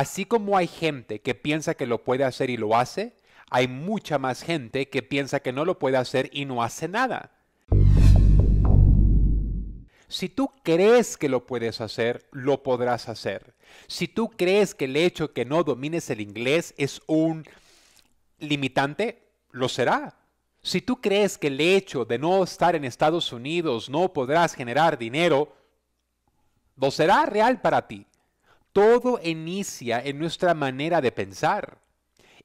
Así como hay gente que piensa que lo puede hacer y lo hace, hay mucha más gente que piensa que no lo puede hacer y no hace nada. Si tú crees que lo puedes hacer, lo podrás hacer. Si tú crees que el hecho que no domines el inglés es un limitante, lo será. Si tú crees que el hecho de no estar en Estados Unidos no podrás generar dinero, lo será real para ti. Todo inicia en nuestra manera de pensar.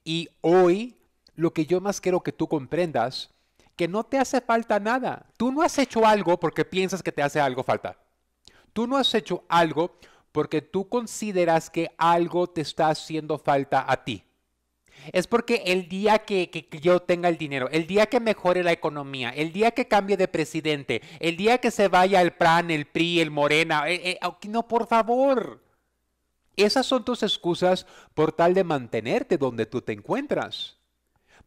Y hoy lo que yo más quiero que tú comprendas, que no te hace falta nada. Tú no has hecho algo porque piensas que te hace algo falta. Tú no has hecho algo porque tú consideras que algo te está haciendo falta a ti. Es porque el día que, yo tenga el dinero, el día que mejore la economía, el día que cambie de presidente, el día que se vaya el PRAN, el PRI, el Morena, eh, eh, no, por favor, esas son tus excusas por tal de mantenerte donde tú te encuentras.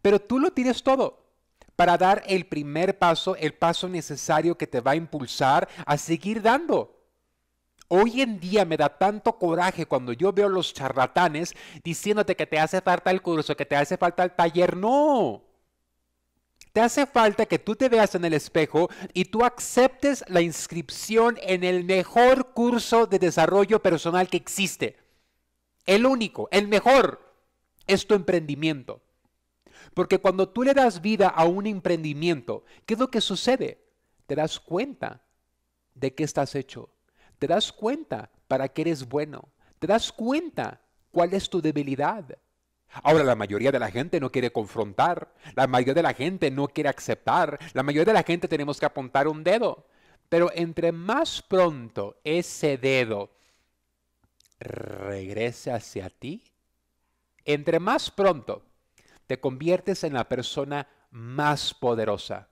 Pero tú lo tienes todo para dar el primer paso, el paso necesario que te va a impulsar a seguir dando. Hoy en día me da tanto coraje cuando yo veo los charlatanes diciéndote que te hace falta el curso, que te hace falta el taller. No, te hace falta que tú te veas en el espejo y tú aceptes la inscripción en el mejor curso de desarrollo personal que existe. El único, el mejor, es tu emprendimiento. Porque cuando tú le das vida a un emprendimiento, ¿qué es lo que sucede? Te das cuenta de qué estás hecho. Te das cuenta para qué eres bueno. Te das cuenta cuál es tu debilidad. Ahora, la mayoría de la gente no quiere confrontar, la mayoría de la gente no quiere aceptar, la mayoría de la gente tenemos que apuntar un dedo. Pero entre más pronto ese dedo regrese hacia ti, entre más pronto te conviertes en la persona más poderosa.